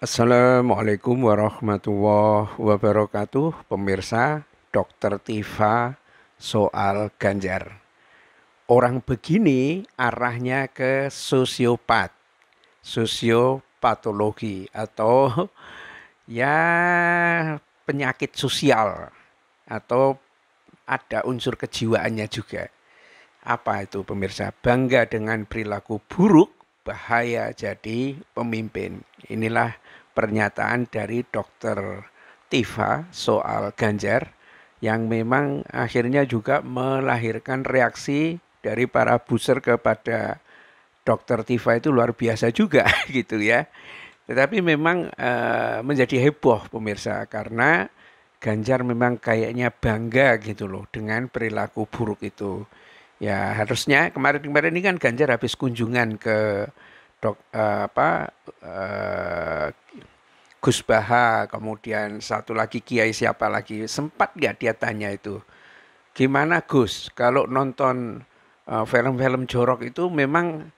Assalamualaikum warahmatullahi wabarakatuh Pemirsa Dr. Tifa soal ganjar Orang begini arahnya ke sosiopat Sosiopatologi atau ya penyakit sosial Atau ada unsur kejiwaannya juga Apa itu pemirsa? Bangga dengan perilaku buruk bahaya jadi pemimpin. Inilah pernyataan dari dokter Tifa soal Ganjar yang memang akhirnya juga melahirkan reaksi dari para buser kepada dokter Tifa itu luar biasa juga gitu ya. Tetapi memang e, menjadi heboh pemirsa karena Ganjar memang kayaknya bangga gitu loh dengan perilaku buruk itu. Ya harusnya kemarin-kemarin ini kan Ganjar habis kunjungan ke dok uh, apa uh, Gus Baha, kemudian satu lagi Kiai siapa lagi, sempat nggak dia tanya itu, gimana Gus kalau nonton eh, film-film uh, jorok itu memang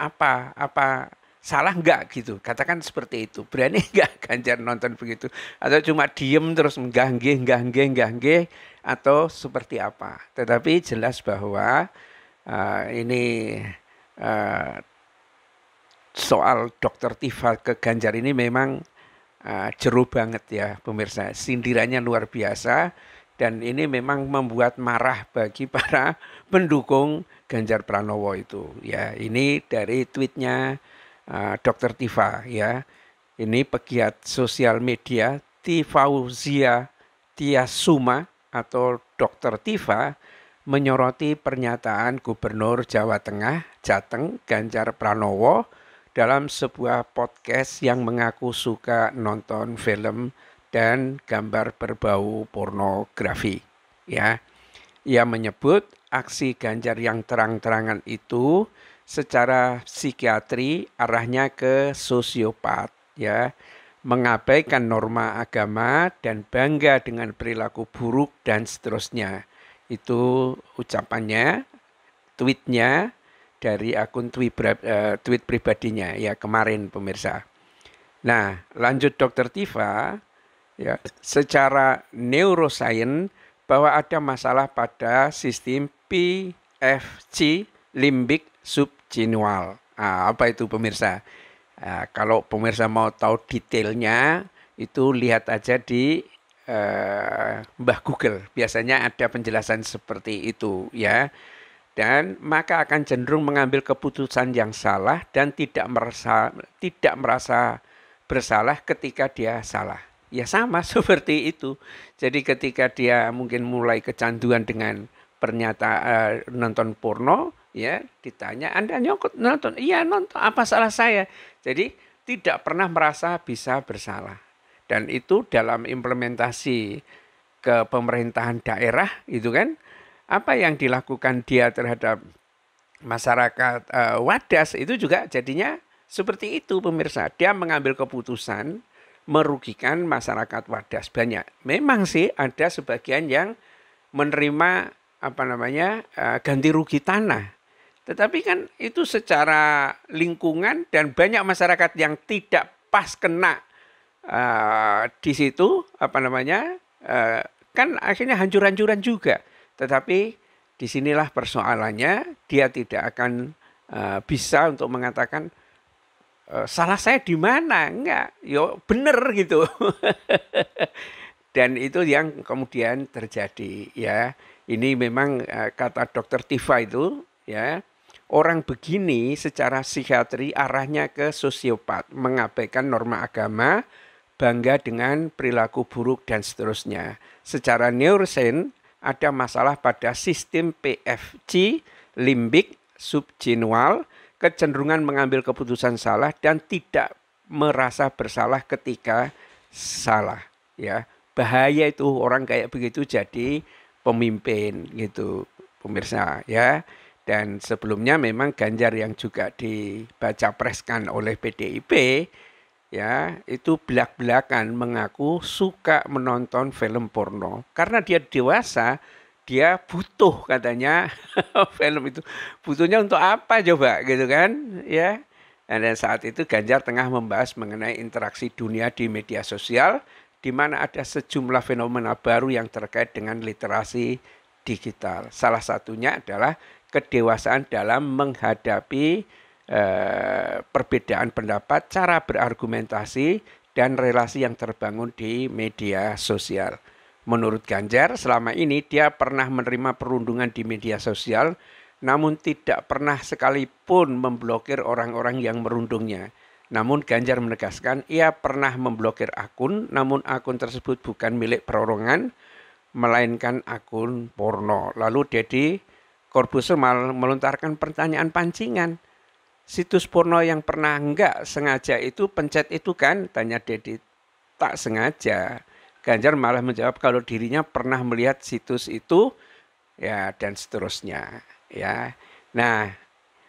apa apa salah nggak gitu, katakan seperti itu, berani nggak Ganjar nonton begitu, atau cuma diem terus mengganggu mengganggu mengganggu atau seperti apa, tetapi jelas bahwa uh, ini uh, soal Dr. Tifa ke Ganjar ini memang uh, jeru banget ya pemirsa. Sindirannya luar biasa dan ini memang membuat marah bagi para pendukung Ganjar Pranowo itu. Ya, ini dari tweetnya uh, eh, Dr. Tifa ya. Ini pegiat sosial media Tifauzia Tiasuma atau Dr. Tifa menyoroti pernyataan Gubernur Jawa Tengah Jateng Ganjar Pranowo dalam sebuah podcast yang mengaku suka nonton film dan gambar berbau pornografi. Ya, ia menyebut aksi Ganjar yang terang-terangan itu secara psikiatri arahnya ke sosiopat ya mengabaikan norma agama dan bangga dengan perilaku buruk dan seterusnya itu ucapannya tweetnya dari akun tweet, eh, tweet pribadinya ya kemarin pemirsa. Nah, lanjut Dr. Tifa ya secara neuroscience bahwa ada masalah pada sistem PFC limbik subgenual. Nah, apa itu pemirsa? Nah, kalau pemirsa mau tahu detailnya itu lihat aja di eh, Mbah Google. Biasanya ada penjelasan seperti itu ya dan maka akan cenderung mengambil keputusan yang salah dan tidak merasa tidak merasa bersalah ketika dia salah. Ya sama seperti itu. Jadi ketika dia mungkin mulai kecanduan dengan pernyataan uh, nonton porno, ya ditanya Anda nyokot nonton? Iya nonton. Apa salah saya? Jadi tidak pernah merasa bisa bersalah. Dan itu dalam implementasi ke pemerintahan daerah itu kan apa yang dilakukan dia terhadap masyarakat uh, wadas itu juga jadinya seperti itu pemirsa. Dia mengambil keputusan merugikan masyarakat wadas banyak. Memang sih ada sebagian yang menerima apa namanya uh, ganti rugi tanah. Tetapi kan itu secara lingkungan dan banyak masyarakat yang tidak pas kena uh, di situ apa namanya uh, kan akhirnya hancur-hancuran juga. Tetapi disinilah persoalannya, dia tidak akan uh, bisa untuk mengatakan eh, salah saya di mana, enggak, yo bener gitu. Dan itu yang kemudian terjadi ya. Ini memang eh, kata dokter Tifa itu ya. Orang begini secara psikiatri arahnya ke sosiopat, mengabaikan norma agama, bangga dengan perilaku buruk dan seterusnya. Secara neuroscience ada masalah pada sistem PFG, limbik, subgenual, kecenderungan mengambil keputusan salah dan tidak merasa bersalah ketika salah ya bahaya itu orang kayak begitu jadi pemimpin gitu pemirsa ya dan sebelumnya memang Ganjar yang juga dibaca preskan oleh PDIP ya itu belak-belakan mengaku suka menonton film porno karena dia dewasa dia butuh katanya film itu butuhnya untuk apa coba gitu kan ya dan saat itu Ganjar tengah membahas mengenai interaksi dunia di media sosial di mana ada sejumlah fenomena baru yang terkait dengan literasi digital. Salah satunya adalah kedewasaan dalam menghadapi Eh, perbedaan pendapat, cara berargumentasi, dan relasi yang terbangun di media sosial. Menurut Ganjar, selama ini dia pernah menerima perundungan di media sosial, namun tidak pernah sekalipun memblokir orang-orang yang merundungnya. Namun Ganjar menegaskan ia pernah memblokir akun, namun akun tersebut bukan milik perorongan, melainkan akun porno. Lalu Deddy Korbusel melontarkan pertanyaan pancingan situs porno yang pernah enggak sengaja itu pencet itu kan? Tanya Dedi. Tak sengaja. Ganjar malah menjawab kalau dirinya pernah melihat situs itu ya dan seterusnya ya. Nah,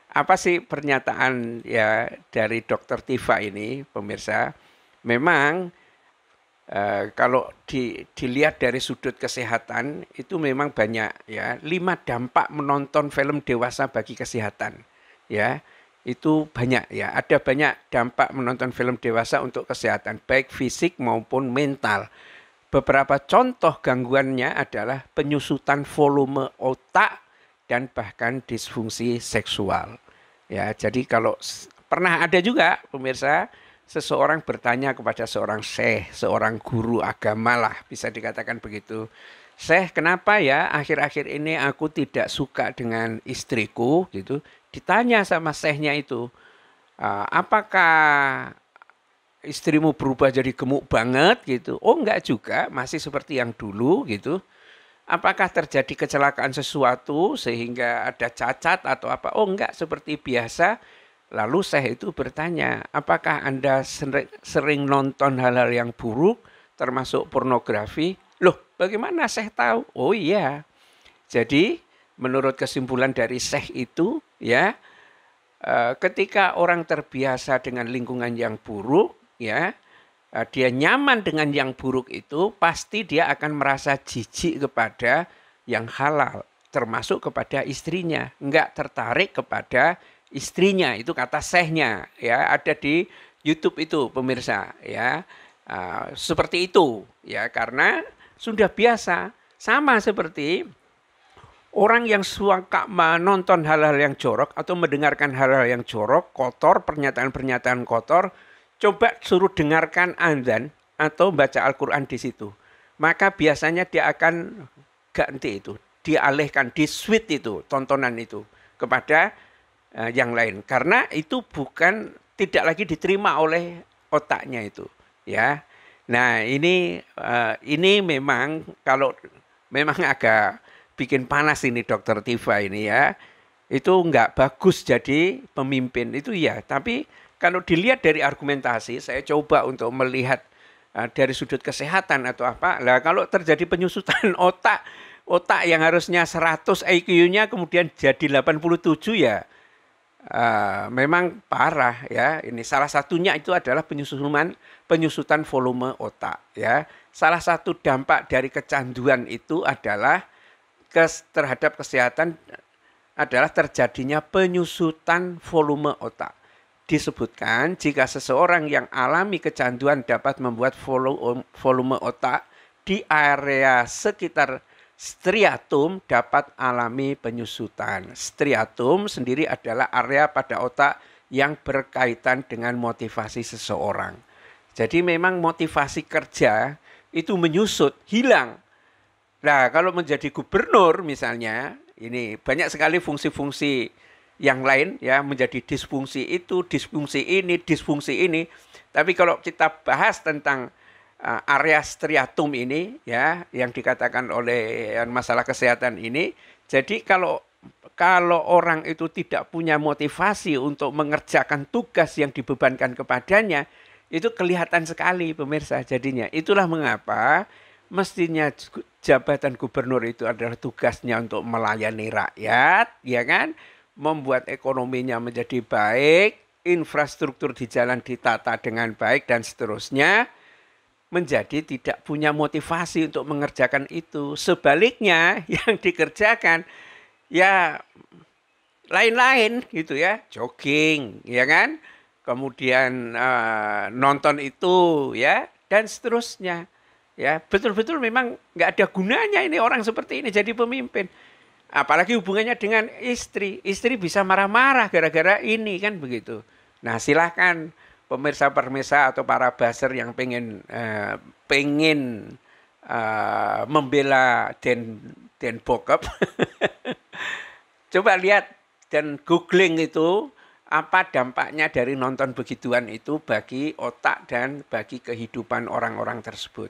apa sih pernyataan ya dari Dokter Tifa ini pemirsa? Memang eh, kalau di, dilihat dari sudut kesehatan itu memang banyak ya lima dampak menonton film dewasa bagi kesehatan ya itu banyak ya. Ada banyak dampak menonton film dewasa untuk kesehatan baik fisik maupun mental. Beberapa contoh gangguannya adalah penyusutan volume otak dan bahkan disfungsi seksual. Ya, jadi kalau pernah ada juga pemirsa seseorang bertanya kepada seorang seh seorang guru agama lah bisa dikatakan begitu. seh kenapa ya akhir-akhir ini aku tidak suka dengan istriku gitu? ditanya sama sehnya itu, ah, apakah istrimu berubah jadi gemuk banget gitu? Oh enggak juga, masih seperti yang dulu gitu. Apakah terjadi kecelakaan sesuatu sehingga ada cacat atau apa? Oh enggak, seperti biasa. Lalu seh itu bertanya, apakah Anda sering, nonton hal-hal yang buruk termasuk pornografi? Loh, bagaimana seh tahu? Oh iya. Jadi menurut kesimpulan dari seh itu ya eh, ketika orang terbiasa dengan lingkungan yang buruk ya eh, dia nyaman dengan yang buruk itu pasti dia akan merasa jijik kepada yang halal termasuk kepada istrinya enggak tertarik kepada istrinya itu kata sehnya ya ada di YouTube itu pemirsa ya eh, seperti itu ya karena sudah biasa sama seperti Orang yang suka menonton hal-hal yang jorok atau mendengarkan hal-hal yang jorok, kotor, pernyataan-pernyataan kotor, coba suruh dengarkan azan atau baca Al-Quran di situ. Maka biasanya dia akan ganti itu, dialihkan, di switch itu, tontonan itu kepada eh, yang lain. Karena itu bukan tidak lagi diterima oleh otaknya itu, ya. Nah ini eh, ini memang kalau memang agak bikin panas ini dokter Tifa ini ya. Itu enggak bagus jadi pemimpin itu ya. Tapi kalau dilihat dari argumentasi, saya coba untuk melihat eh, dari sudut kesehatan atau apa. Lah kalau terjadi penyusutan otak, otak yang harusnya 100 IQ-nya kemudian jadi 87 ya. Uh, memang parah ya. Ini salah satunya itu adalah penyusutan penyusutan volume otak ya. Salah satu dampak dari kecanduan itu adalah terhadap kesehatan adalah terjadinya penyusutan volume otak. Disebutkan jika seseorang yang alami kecanduan dapat membuat volume otak di area sekitar striatum dapat alami penyusutan. Striatum sendiri adalah area pada otak yang berkaitan dengan motivasi seseorang. Jadi memang motivasi kerja itu menyusut, hilang Nah, kalau menjadi gubernur misalnya, ini banyak sekali fungsi-fungsi yang lain ya menjadi disfungsi itu, disfungsi ini, disfungsi ini. Tapi kalau kita bahas tentang uh, area striatum ini ya yang dikatakan oleh eh, masalah kesehatan ini, jadi kalau kalau orang itu tidak punya motivasi untuk mengerjakan tugas yang dibebankan kepadanya, itu kelihatan sekali pemirsa jadinya. Itulah mengapa mestinya jabatan gubernur itu adalah tugasnya untuk melayani rakyat, ya kan? Membuat ekonominya menjadi baik, infrastruktur di jalan ditata dengan baik dan seterusnya menjadi tidak punya motivasi untuk mengerjakan itu. Sebaliknya yang dikerjakan ya lain-lain gitu ya, jogging, ya kan? Kemudian uh, nonton itu ya dan seterusnya ya betul-betul memang nggak ada gunanya ini orang seperti ini jadi pemimpin apalagi hubungannya dengan istri istri bisa marah-marah gara-gara ini kan begitu nah silahkan pemirsa permesa atau para baser yang pengen eh, pengen eh, membela Den Den Bokep coba lihat dan googling itu apa dampaknya dari nonton begituan itu bagi otak dan bagi kehidupan orang-orang tersebut